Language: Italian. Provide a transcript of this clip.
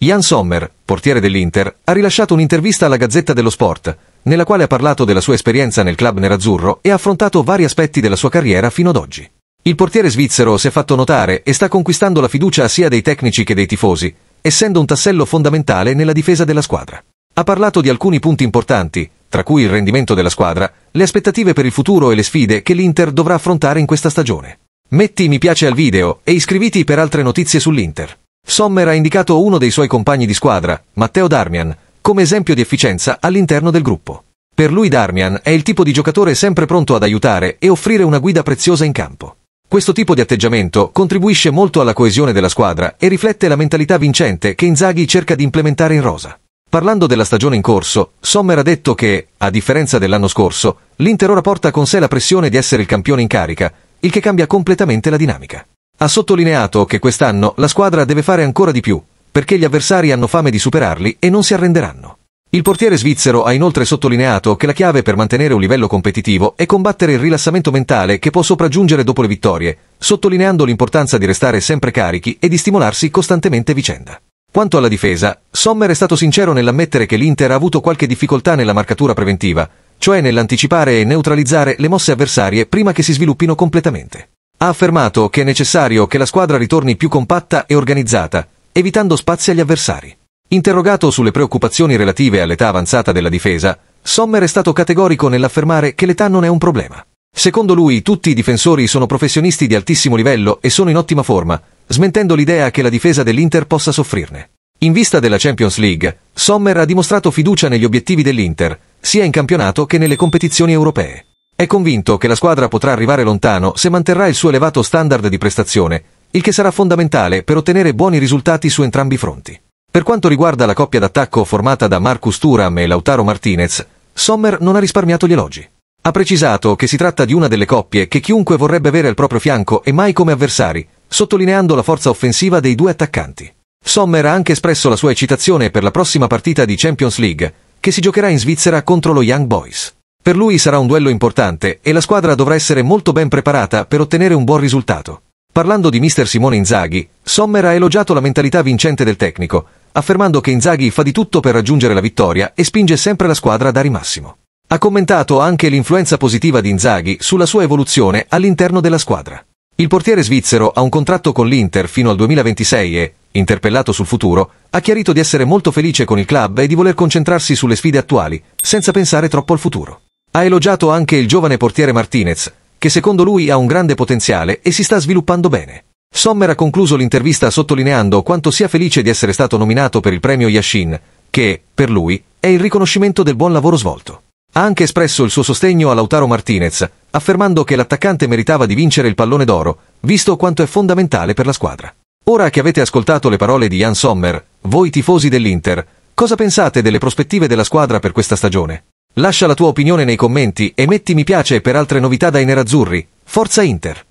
Jan Sommer, portiere dell'Inter, ha rilasciato un'intervista alla Gazzetta dello Sport, nella quale ha parlato della sua esperienza nel club nerazzurro e ha affrontato vari aspetti della sua carriera fino ad oggi. Il portiere svizzero si è fatto notare e sta conquistando la fiducia sia dei tecnici che dei tifosi, essendo un tassello fondamentale nella difesa della squadra. Ha parlato di alcuni punti importanti, tra cui il rendimento della squadra, le aspettative per il futuro e le sfide che l'Inter dovrà affrontare in questa stagione. Metti mi piace al video e iscriviti per altre notizie sull'Inter. Sommer ha indicato uno dei suoi compagni di squadra, Matteo Darmian, come esempio di efficienza all'interno del gruppo. Per lui Darmian è il tipo di giocatore sempre pronto ad aiutare e offrire una guida preziosa in campo. Questo tipo di atteggiamento contribuisce molto alla coesione della squadra e riflette la mentalità vincente che Inzaghi cerca di implementare in rosa. Parlando della stagione in corso, Sommer ha detto che, a differenza dell'anno scorso, l'Inter ora porta con sé la pressione di essere il campione in carica, il che cambia completamente la dinamica. Ha sottolineato che quest'anno la squadra deve fare ancora di più, perché gli avversari hanno fame di superarli e non si arrenderanno. Il portiere svizzero ha inoltre sottolineato che la chiave per mantenere un livello competitivo è combattere il rilassamento mentale che può sopraggiungere dopo le vittorie, sottolineando l'importanza di restare sempre carichi e di stimolarsi costantemente vicenda. Quanto alla difesa, Sommer è stato sincero nell'ammettere che l'Inter ha avuto qualche difficoltà nella marcatura preventiva, cioè nell'anticipare e neutralizzare le mosse avversarie prima che si sviluppino completamente. Ha affermato che è necessario che la squadra ritorni più compatta e organizzata, evitando spazi agli avversari. Interrogato sulle preoccupazioni relative all'età avanzata della difesa, Sommer è stato categorico nell'affermare che l'età non è un problema. Secondo lui tutti i difensori sono professionisti di altissimo livello e sono in ottima forma, smentendo l'idea che la difesa dell'Inter possa soffrirne. In vista della Champions League, Sommer ha dimostrato fiducia negli obiettivi dell'Inter, sia in campionato che nelle competizioni europee. È convinto che la squadra potrà arrivare lontano se manterrà il suo elevato standard di prestazione, il che sarà fondamentale per ottenere buoni risultati su entrambi i fronti. Per quanto riguarda la coppia d'attacco formata da Marcus Turam e Lautaro Martinez, Sommer non ha risparmiato gli elogi. Ha precisato che si tratta di una delle coppie che chiunque vorrebbe avere al proprio fianco e mai come avversari, sottolineando la forza offensiva dei due attaccanti. Sommer ha anche espresso la sua eccitazione per la prossima partita di Champions League, che si giocherà in Svizzera contro lo Young Boys. Per lui sarà un duello importante e la squadra dovrà essere molto ben preparata per ottenere un buon risultato. Parlando di mister Simone Inzaghi, Sommer ha elogiato la mentalità vincente del tecnico, affermando che Inzaghi fa di tutto per raggiungere la vittoria e spinge sempre la squadra a dare massimo. Ha commentato anche l'influenza positiva di Inzaghi sulla sua evoluzione all'interno della squadra. Il portiere svizzero ha un contratto con l'Inter fino al 2026 e, interpellato sul futuro, ha chiarito di essere molto felice con il club e di voler concentrarsi sulle sfide attuali, senza pensare troppo al futuro. Ha elogiato anche il giovane portiere Martinez, che secondo lui ha un grande potenziale e si sta sviluppando bene. Sommer ha concluso l'intervista sottolineando quanto sia felice di essere stato nominato per il premio Yashin, che, per lui, è il riconoscimento del buon lavoro svolto. Ha anche espresso il suo sostegno a Lautaro Martinez, affermando che l'attaccante meritava di vincere il pallone d'oro, visto quanto è fondamentale per la squadra. Ora che avete ascoltato le parole di Jan Sommer, voi tifosi dell'Inter, cosa pensate delle prospettive della squadra per questa stagione? Lascia la tua opinione nei commenti e metti mi piace per altre novità dai nerazzurri. Forza Inter!